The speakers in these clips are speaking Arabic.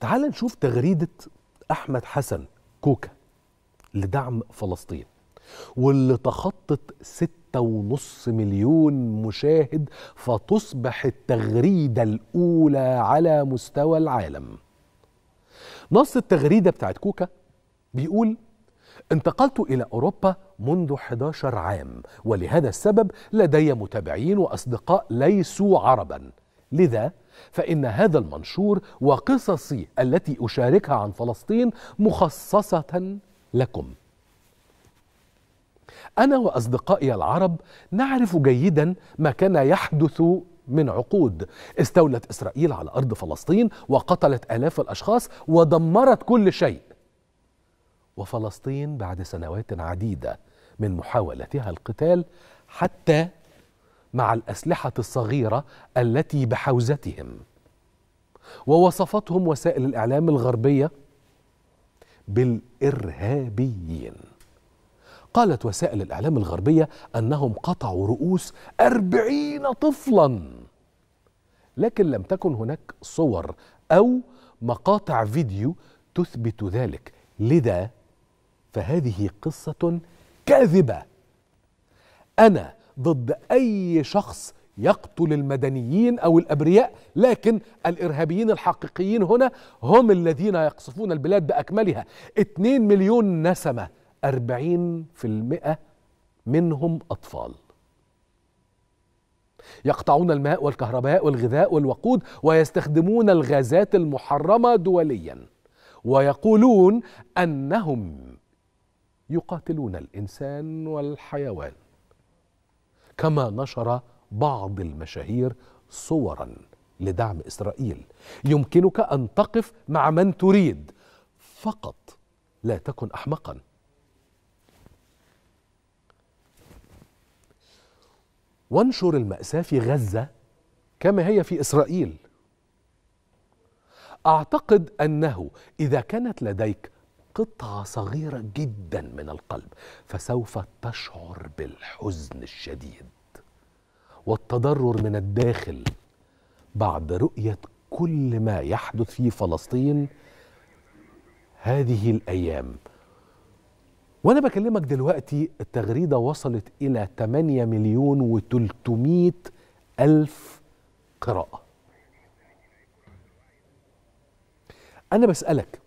تعال نشوف تغريدة أحمد حسن كوكا لدعم فلسطين واللي تخطت ستة ونص مليون مشاهد فتصبح التغريدة الأولى على مستوى العالم نص التغريدة بتاعت كوكا بيقول انتقلت إلى أوروبا منذ 11 عام ولهذا السبب لدي متابعين وأصدقاء ليسوا عربا لذا فإن هذا المنشور وقصصي التي أشاركها عن فلسطين مخصصة لكم. أنا وأصدقائي العرب نعرف جيدا ما كان يحدث من عقود استولت إسرائيل على أرض فلسطين وقتلت آلاف الأشخاص ودمرت كل شيء وفلسطين بعد سنوات عديدة من محاولتها القتال حتى مع الأسلحة الصغيرة التي بحوزتهم ووصفتهم وسائل الإعلام الغربية بالإرهابيين قالت وسائل الإعلام الغربية أنهم قطعوا رؤوس أربعين طفلا لكن لم تكن هناك صور أو مقاطع فيديو تثبت ذلك لذا فهذه قصة كاذبة أنا ضد أي شخص يقتل المدنيين أو الأبرياء لكن الإرهابيين الحقيقيين هنا هم الذين يقصفون البلاد بأكملها 2 مليون نسمة 40% منهم أطفال يقطعون الماء والكهرباء والغذاء والوقود ويستخدمون الغازات المحرمة دوليا ويقولون أنهم يقاتلون الإنسان والحيوان كما نشر بعض المشاهير صورا لدعم اسرائيل يمكنك ان تقف مع من تريد فقط لا تكن احمقا وانشر الماساه في غزه كما هي في اسرائيل اعتقد انه اذا كانت لديك قطعه صغيره جدا من القلب فسوف تشعر بالحزن الشديد والتضرر من الداخل بعد رؤيه كل ما يحدث في فلسطين هذه الايام وانا بكلمك دلوقتي التغريده وصلت الى 8 مليون و300 الف قراءه انا بسالك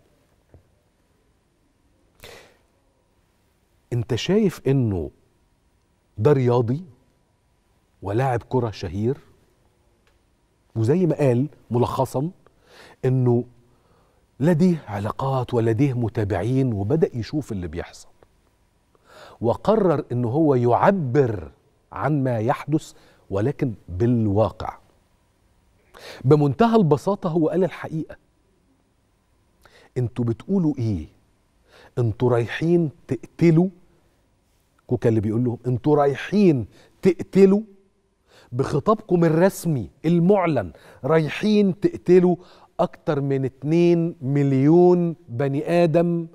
انت شايف انه ده رياضي ولاعب كرة شهير وزي ما قال ملخصا انه لديه علاقات ولديه متابعين وبدأ يشوف اللي بيحصل وقرر انه هو يعبر عن ما يحدث ولكن بالواقع بمنتهى البساطة هو قال الحقيقة انتوا بتقولوا ايه انتوا رايحين تقتلوا كوكا اللي بيقول لهم انتوا رايحين تقتلوا بخطابكم الرسمي المعلن رايحين تقتلوا أكتر من 2 مليون بني آدم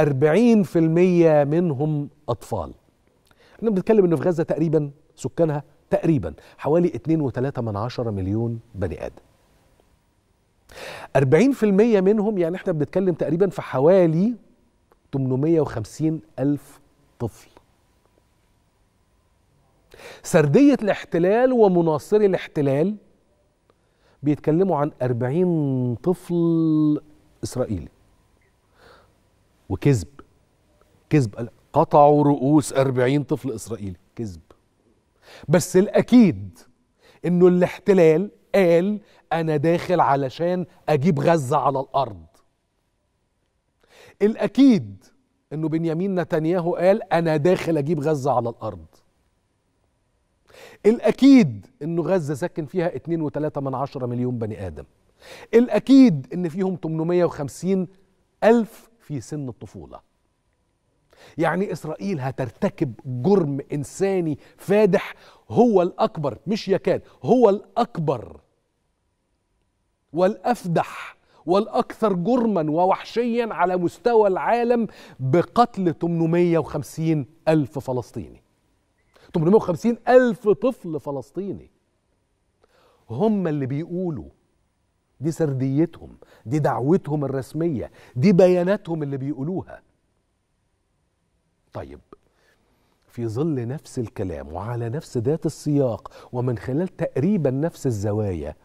40% منهم أطفال احنا بنتكلم إن في غزة تقريبا سكانها تقريبا حوالي 2.3 من عشرة مليون بني آدم 40% منهم يعني احنا بنتكلم تقريبا في حوالي 850 ألف طفل سردية الاحتلال ومناصري الاحتلال بيتكلموا عن 40 طفل إسرائيلي وكذب كذب قطعوا رؤوس 40 طفل إسرائيلي كذب بس الأكيد إنه الاحتلال قال أنا داخل علشان أجيب غزة على الأرض الأكيد إنه بنيامين نتنياهو قال أنا داخل أجيب غزة على الأرض الأكيد أنه غزة سكن فيها 2.3 من عشرة مليون بني آدم الأكيد أن فيهم 850 ألف في سن الطفولة يعني إسرائيل هترتكب جرم إنساني فادح هو الأكبر مش يكاد هو الأكبر والأفدح والأكثر جرما ووحشيا على مستوى العالم بقتل 850 ألف فلسطيني 850 ألف طفل فلسطيني هم اللي بيقولوا دي سرديتهم دي دعوتهم الرسمية دي بياناتهم اللي بيقولوها طيب في ظل نفس الكلام وعلى نفس ذات السياق ومن خلال تقريبا نفس الزوايا